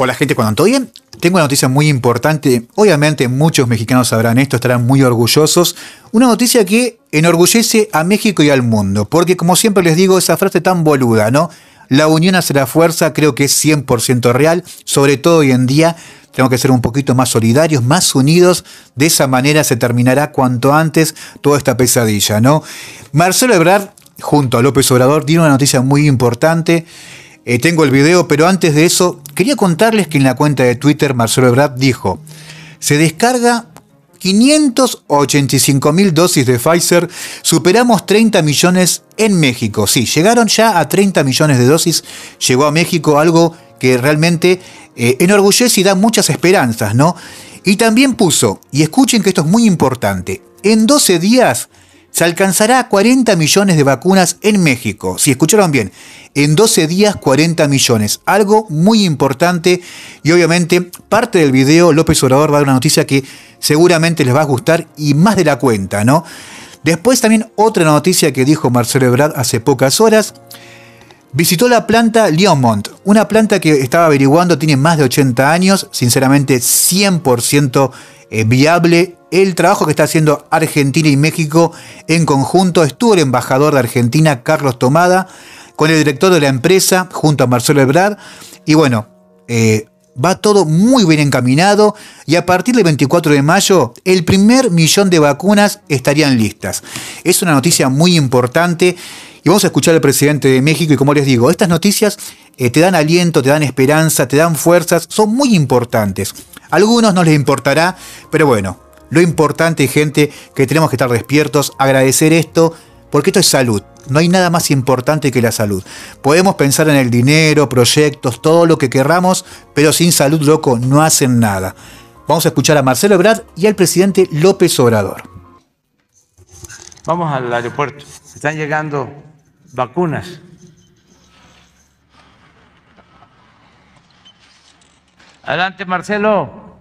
Hola gente, cuando todo bien, tengo una noticia muy importante. Obviamente muchos mexicanos sabrán esto, estarán muy orgullosos. Una noticia que enorgullece a México y al mundo, porque como siempre les digo, esa frase tan boluda, ¿no? La unión hace la fuerza, creo que es 100% real, sobre todo hoy en día. Tenemos que ser un poquito más solidarios, más unidos. De esa manera se terminará cuanto antes toda esta pesadilla, ¿no? Marcelo Ebrard, junto a López Obrador, tiene una noticia muy importante. Eh, tengo el video, pero antes de eso, quería contarles que en la cuenta de Twitter Marcelo Ebrard dijo, se descarga 585 mil dosis de Pfizer, superamos 30 millones en México. Sí, llegaron ya a 30 millones de dosis, llegó a México algo que realmente eh, enorgullece y da muchas esperanzas, ¿no? Y también puso, y escuchen que esto es muy importante, en 12 días se alcanzará 40 millones de vacunas en México. Si escucharon bien, en 12 días 40 millones. Algo muy importante y obviamente parte del video López Obrador va a dar una noticia que seguramente les va a gustar y más de la cuenta, ¿no? Después también otra noticia que dijo Marcelo Ebrard hace pocas horas. Visitó la planta Leomont, una planta que estaba averiguando, tiene más de 80 años, sinceramente 100% eh, viable el trabajo que está haciendo Argentina y México en conjunto. Estuvo el embajador de Argentina, Carlos Tomada, con el director de la empresa, junto a Marcelo Ebrard. Y bueno, eh, va todo muy bien encaminado y a partir del 24 de mayo el primer millón de vacunas estarían listas. Es una noticia muy importante vamos a escuchar al presidente de México y como les digo, estas noticias eh, te dan aliento, te dan esperanza, te dan fuerzas, son muy importantes. A algunos no les importará, pero bueno, lo importante, gente, que tenemos que estar despiertos, agradecer esto, porque esto es salud. No hay nada más importante que la salud. Podemos pensar en el dinero, proyectos, todo lo que querramos, pero sin salud, loco, no hacen nada. Vamos a escuchar a Marcelo Ebrard y al presidente López Obrador. Vamos al aeropuerto. se Están llegando vacunas. Adelante, Marcelo.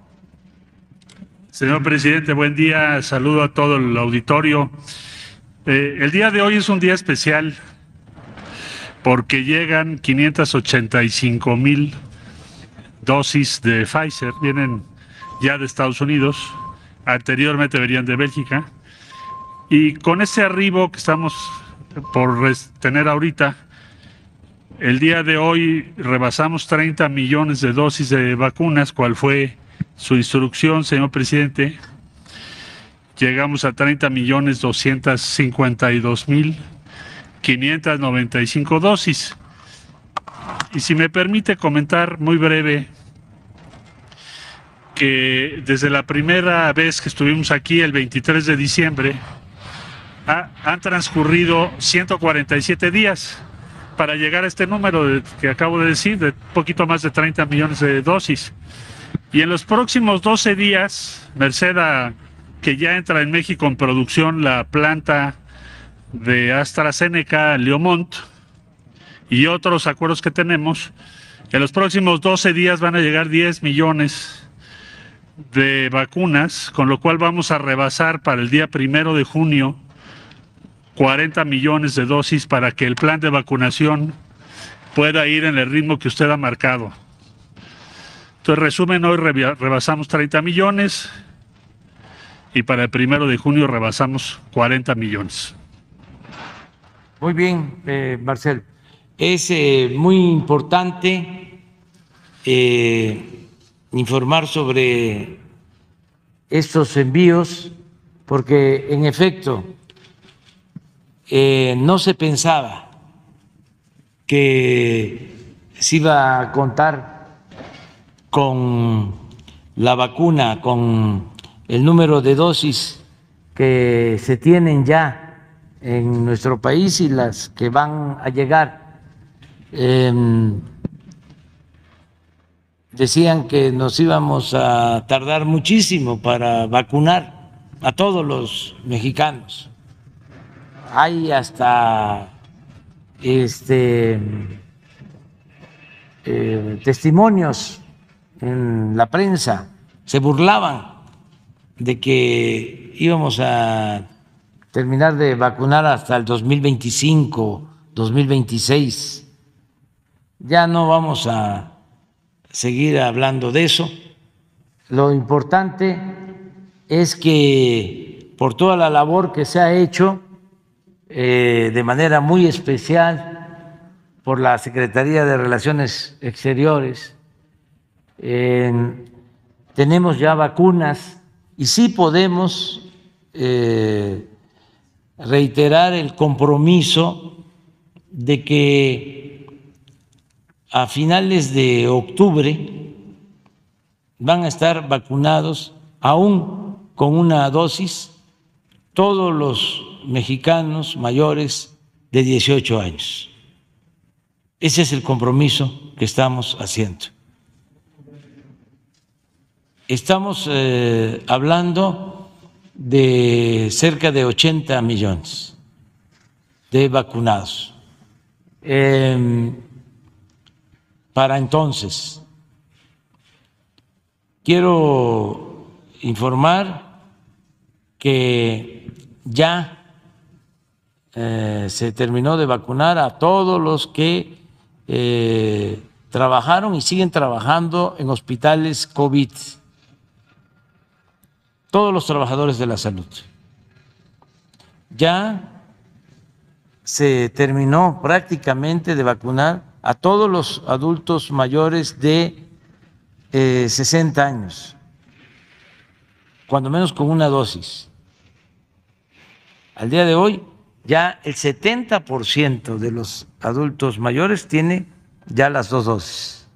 Señor presidente, buen día. Saludo a todo el auditorio. Eh, el día de hoy es un día especial porque llegan 585 mil dosis de Pfizer. Vienen ya de Estados Unidos, anteriormente venían de Bélgica. Y con ese arribo que estamos por tener ahorita. El día de hoy rebasamos 30 millones de dosis de vacunas, cual fue su instrucción, señor presidente. Llegamos a 30 millones 252 mil 595 dosis. Y si me permite comentar muy breve que desde la primera vez que estuvimos aquí, el 23 de diciembre, han transcurrido 147 días para llegar a este número que acabo de decir, de poquito más de 30 millones de dosis. Y en los próximos 12 días, merced que ya entra en México en producción la planta de AstraZeneca Leomont y otros acuerdos que tenemos, en los próximos 12 días van a llegar 10 millones de vacunas, con lo cual vamos a rebasar para el día primero de junio 40 millones de dosis para que el plan de vacunación pueda ir en el ritmo que usted ha marcado. Entonces, resumen, hoy rebasamos 30 millones y para el primero de junio rebasamos 40 millones. Muy bien, eh, Marcel. Es eh, muy importante eh, informar sobre estos envíos porque, en efecto, eh, no se pensaba que se iba a contar con la vacuna, con el número de dosis que se tienen ya en nuestro país y las que van a llegar. Em, decían que nos íbamos a tardar muchísimo para vacunar a todos los mexicanos hay hasta este, eh, testimonios en la prensa, se burlaban de que íbamos a terminar de vacunar hasta el 2025, 2026. Ya no vamos a seguir hablando de eso. Lo importante es que por toda la labor que se ha hecho, eh, de manera muy especial por la Secretaría de Relaciones Exteriores. tenemos ya vacunas y sí podemos eh, reiterar el compromiso de que a finales de octubre van a estar vacunados aún con una dosis todos los mexicanos mayores de 18 años. Ese es el compromiso que estamos haciendo. Estamos eh, hablando de cerca de 80 millones de vacunados. Em, para entonces, quiero informar que ya eh, se terminó de vacunar a todos los que eh, trabajaron y siguen trabajando en hospitales COVID. Todos los trabajadores de la salud. Ya se terminó prácticamente de vacunar a todos los adultos mayores de 60 eh, años, cuando menos con una dosis. Al día de hoy ya el 70% de los adultos mayores tiene ya las dos dosis.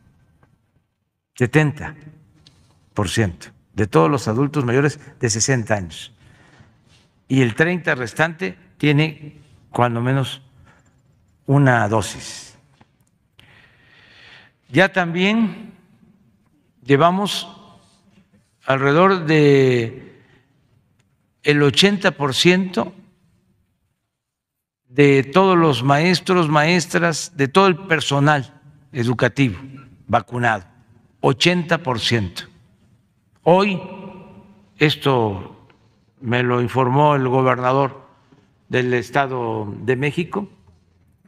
70% de todos los adultos mayores de 60 años. Y el 30 restante tiene cuando menos una dosis. Ya también llevamos alrededor de el 80% de todos los maestros, maestras, de todo el personal educativo vacunado, 80%. Hoy, esto me lo informó el gobernador del Estado de México,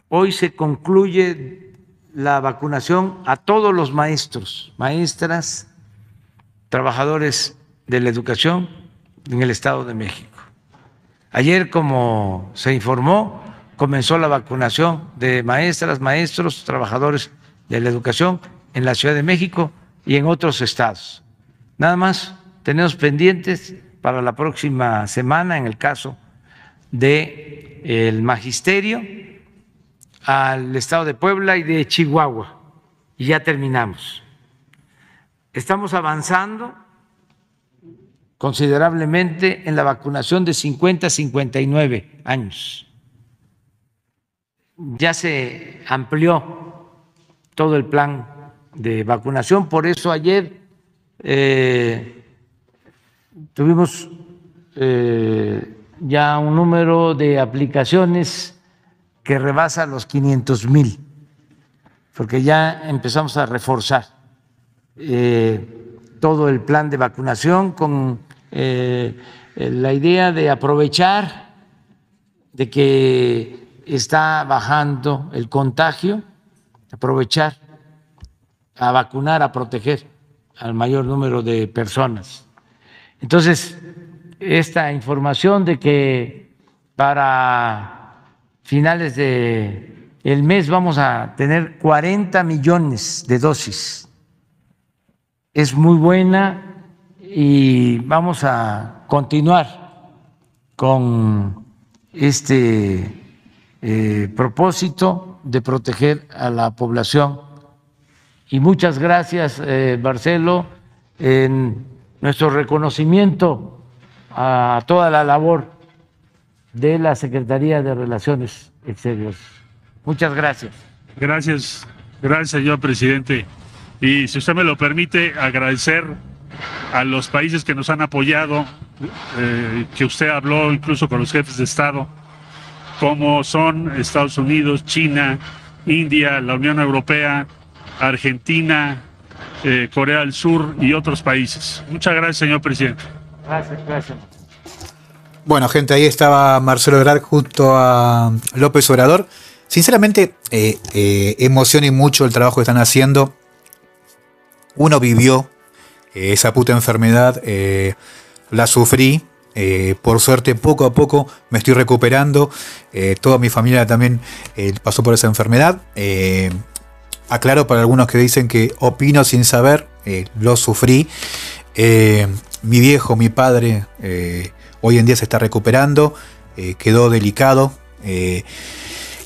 hoy se concluye la vacunación a todos los maestros, maestras, trabajadores de la educación en el Estado de México. Ayer, como se informó, comenzó la vacunación de maestras, maestros, trabajadores de la educación en la Ciudad de México y en otros estados. Nada más tenemos pendientes para la próxima semana, en el caso del eh, magisterio, al estado de Puebla y de Chihuahua. Y ya terminamos. Estamos avanzando considerablemente en la vacunación de 50 a 59 años ya se amplió todo el plan de vacunación, por eso ayer eh, tuvimos eh, ya un número de aplicaciones que rebasa los 500 mil, porque ya empezamos a reforzar eh, todo el plan de vacunación con la idea de aprovechar de que está bajando el contagio, aprovechar a vacunar, a proteger al mayor número de personas. Entonces, esta información de que para finales de el mes vamos a tener 40 millones de dosis es muy buena y vamos a continuar con este eh, propósito de proteger a la población. Y muchas gracias, eh, Marcelo, en nuestro reconocimiento a toda la labor de la Secretaría de Relaciones Exteriores. Muchas gracias. Gracias, gracias, señor presidente. Y si usted me lo permite, agradecer a los países que nos han apoyado, eh, que usted habló incluso con los jefes de Estado como son Estados Unidos, China, India, la Unión Europea, Argentina, eh, Corea del Sur y otros países. Muchas gracias, señor presidente. Gracias, gracias. Bueno, gente, ahí estaba Marcelo Ebrard junto a López Obrador. Sinceramente, eh, eh mucho el trabajo que están haciendo. Uno vivió eh, esa puta enfermedad, la sufrí, eh, por suerte, poco a poco me estoy recuperando. Eh, toda mi familia también eh, pasó por esa enfermedad. aclaro para algunos que dicen que opino sin saber, lo sufrí. mi viejo, mi padre, hoy en día se está recuperando. quedó delicado.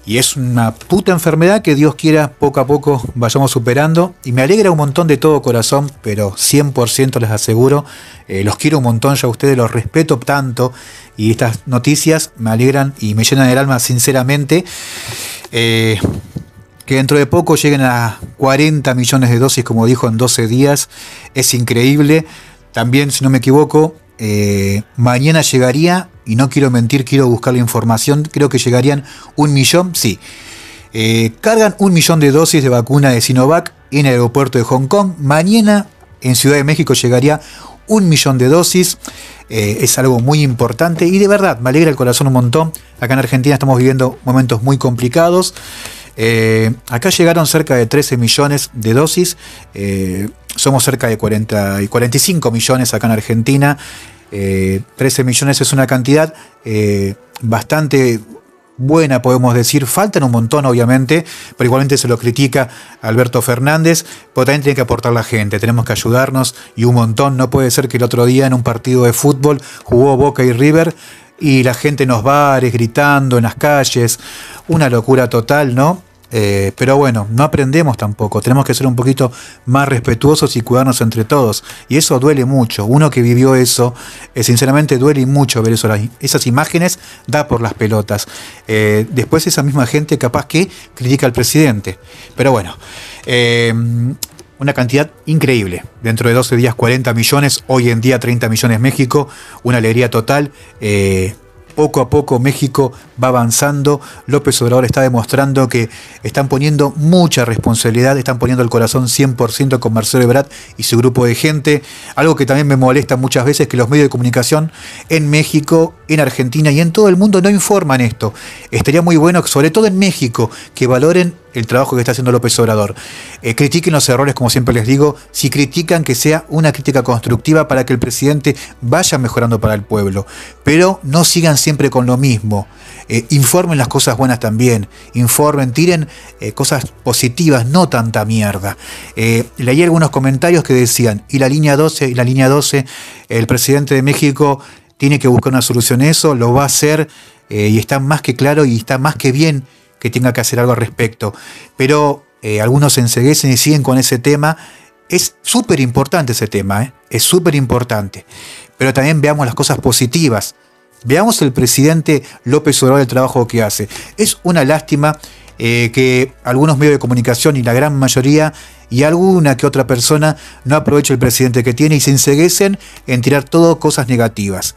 Y es una puta enfermedad que Dios quiera poco a poco vayamos superando. Y me alegra un montón de todo corazón, pero 100% les aseguro, eh, los quiero un montón ya a ustedes, los respeto tanto. Y estas noticias me alegran y me llenan el alma sinceramente. Eh, que dentro de poco lleguen a 40 millones de dosis, como dijo, en 12 días. Es increíble. También, si no me equivoco, eh, mañana llegaría y no quiero mentir, quiero buscar la información, creo que llegarían un millón, sí. Eh, cargan un millón de dosis de vacuna de Sinovac en el aeropuerto de Hong Kong. Mañana en Ciudad de México llegaría un millón de dosis. Eh, es algo muy importante y de verdad me alegra el corazón un montón. Acá en Argentina estamos viviendo momentos muy complicados. Eh, acá llegaron cerca de 13 millones de dosis. somos cerca de 40 y 45 millones acá en Argentina. Eh, 13 millones es una cantidad eh, bastante buena, podemos decir. Faltan un montón, obviamente, pero igualmente se lo critica Alberto Fernández, pero también tiene que aportar la gente, tenemos que ayudarnos y un montón. No puede ser que el otro día en un partido de fútbol jugó Boca y River y la gente en los bares, gritando, en las calles, una locura total, ¿no? Eh, pero bueno, no aprendemos tampoco. Tenemos que ser un poquito más respetuosos y cuidarnos entre todos. Y eso duele mucho. Uno que vivió eso, eh, sinceramente duele mucho ver eso. Esas imágenes da por las pelotas. Eh, después esa misma gente capaz que critica al presidente. Pero bueno, una cantidad increíble. Dentro de 12 días 40 millones, hoy en día 30 millones México. Una alegría total. Poco a poco México va avanzando. López Obrador está demostrando que están poniendo mucha responsabilidad, están poniendo el corazón 100% con Marcelo Ebrard y su grupo de gente. Algo que también me molesta muchas veces que los medios de comunicación en México, en Argentina y en todo el mundo no informan esto. Estaría muy bueno, sobre todo en México, que valoren el trabajo que está haciendo López Obrador. Eh, critiquen los errores, como siempre les digo, si critican que sea una crítica constructiva para que el presidente vaya mejorando para el pueblo, pero no sigan siempre con lo mismo. Eh, informen las cosas buenas también, informen, tiren eh, cosas positivas, no tanta mierda. leí algunos comentarios que decían, y la línea 12, y la línea 12, el presidente de México tiene que buscar una solución a eso, lo va a hacer y está más que claro y está más que bien que tenga que hacer algo al respecto. Pero eh, algunos se enseguecen y siguen con ese tema. Es súper importante ese tema, eh, es súper importante. Pero también veamos las cosas positivas. Veamos el presidente López Obrador el trabajo que hace. Es una lástima eh, que algunos medios de comunicación y la gran mayoría y alguna que otra persona no aproveche el presidente que tiene y se enseguecen en tirar todo cosas negativas.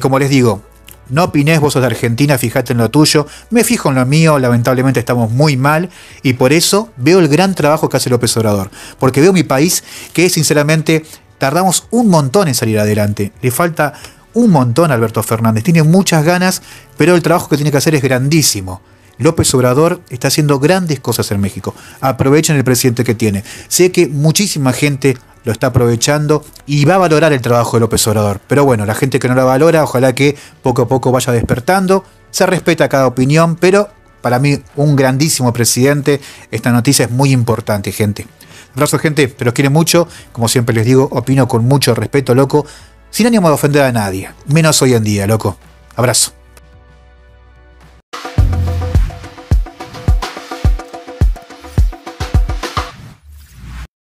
como les digo, no opinés, vos sos de Argentina, fijate en lo tuyo. Me fijo en lo mío, lamentablemente estamos muy mal. Y por eso veo el gran trabajo que hace López Obrador. Porque veo mi país que, sinceramente, tardamos un montón en salir adelante. Le falta un montón a Alberto Fernández. Tiene muchas ganas, pero el trabajo que tiene que hacer es grandísimo. López Obrador está haciendo grandes cosas en México. Aprovechen el presidente que tiene. Sé que muchísima gente lo está aprovechando y va a valorar el trabajo de López Obrador. Pero bueno, la gente que no la valora, ojalá que poco a poco vaya despertando. Se respeta cada opinión, pero para mí un grandísimo presidente. Esta noticia es muy importante, gente. Abrazo, gente, te los quiero mucho. Como siempre les digo, opino con mucho respeto, loco. Sin ánimo de ofender a nadie. Menos hoy en día, loco. Abrazo.